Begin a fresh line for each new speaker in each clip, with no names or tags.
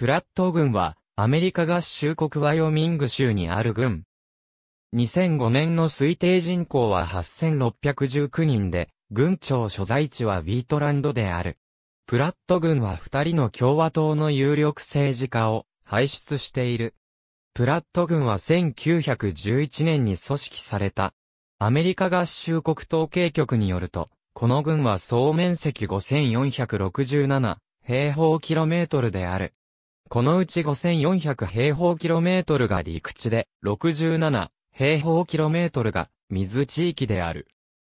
プラット軍は、アメリカ合衆国ワイオミング州にある軍。2005年の推定人口は8619人で、軍庁所在地はウィートランドである。プラット軍は二人の共和党の有力政治家を輩出している。プラット軍は1911年に組織された。アメリカ合衆国統計局によると、この軍は総面積5467平方キロメートルである。このうち5400平方キロメートルが陸地で、67平方キロメートルが水地域である。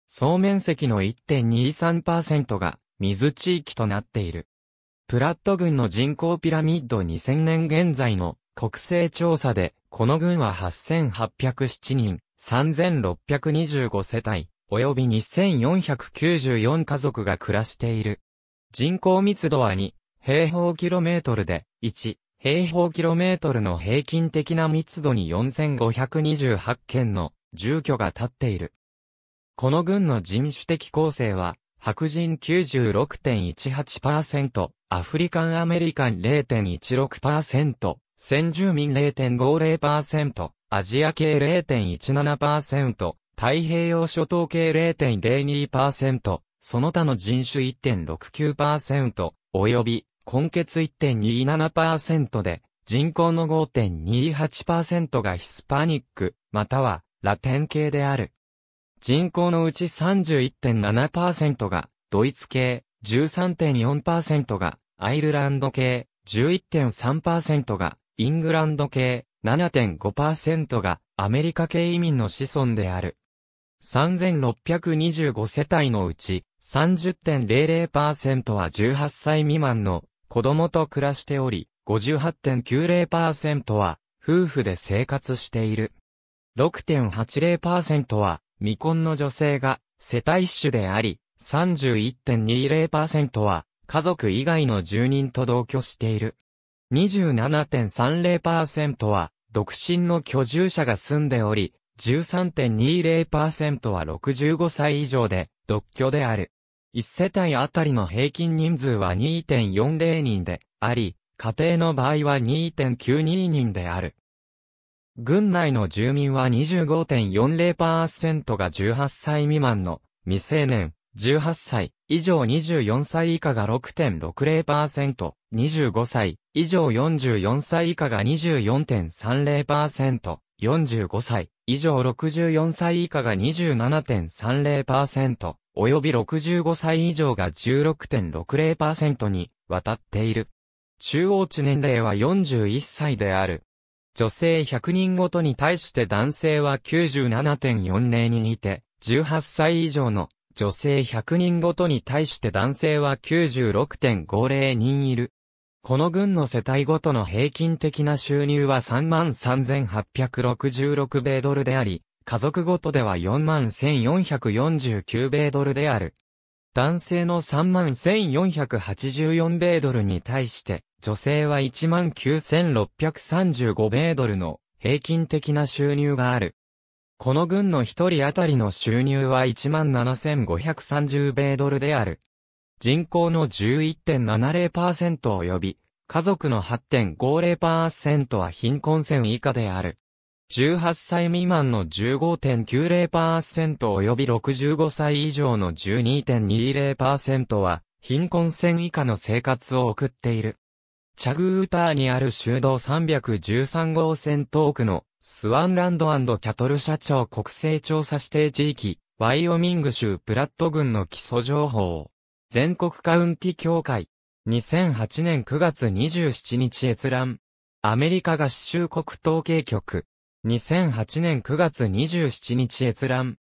総面積の1.23%が水地域となっている。プラット郡の人口ピラミッド2000年現在の国勢調査で、この郡は8807人、3625世帯、及び2494家族が暮らしている。人口密度は2、平方キロメートルで、1、平方キロメートルの平均的な密度に4528件の住居が建っている。この軍の人種的構成は、白人96.18%、アフリカンアメリカン0.16%、先住民0.50%、アジア系0.17%、太平洋諸島系0.02%、その他の人種1.69%、及び根血1.27%で、人口の5.28%がヒスパニック、またはラテン系である。人口のうち31.7%がドイツ系、13.4%がアイルランド系、11.3%がイングランド系、7.5%がアメリカ系移民の子孫である。3625世帯のうち30.00%は18歳未満の子供と暮らしており、58.90%は夫婦で生活している。6.80%は未婚の女性が世帯主であり、31.20%は家族以外の住人と同居している。27.30%は独身の居住者が住んでおり、13.20%は65歳以上で独居である。1世帯あたりの平均人数は2.40人であり、家庭の場合は2.92人である。軍内の住民は25.40%が18歳未満の未成年、18歳以上24歳以下が6.60%、25歳以上44歳以下が24.30%、45歳以上64歳以下が27.30%、及び65歳以上が16.60%に渡っている。中央値年齢は41歳である。女性100人ごとに対して男性は97.40人いて、18歳以上の女性100人ごとに対して男性は96.50人いる。この軍の世帯ごとの平均的な収入は33,866米ドルであり、家族ごとでは41,449米ドルである。男性の31,484米ドルに対して、女性は19,635米ドルの平均的な収入がある。この軍の一人当たりの収入は17,530米ドルである。人口の11.70%及び、家族の8.50%は貧困線以下である。18歳未満の15.90%及び65歳以上の12.20%は貧困線以下の生活を送っている。チャグーターにある修道313号線遠くのスワンランドキャトル社長国勢調査指定地域、ワイオミング州プラット郡の基礎情報。全国カウンティ協会。2008年9月27日閲覧。アメリカ合衆国統計局。2008年9月27日閲覧。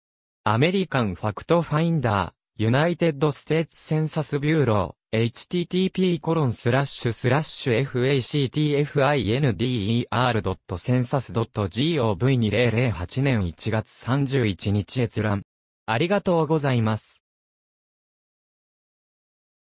アメリカンファクトファインダー。ユナイテッドステーツセンサスビューロー、http コロンスラッシュスラッシュ factfinder.census.gov2008 年1月31日閲覧。ありがとうございます。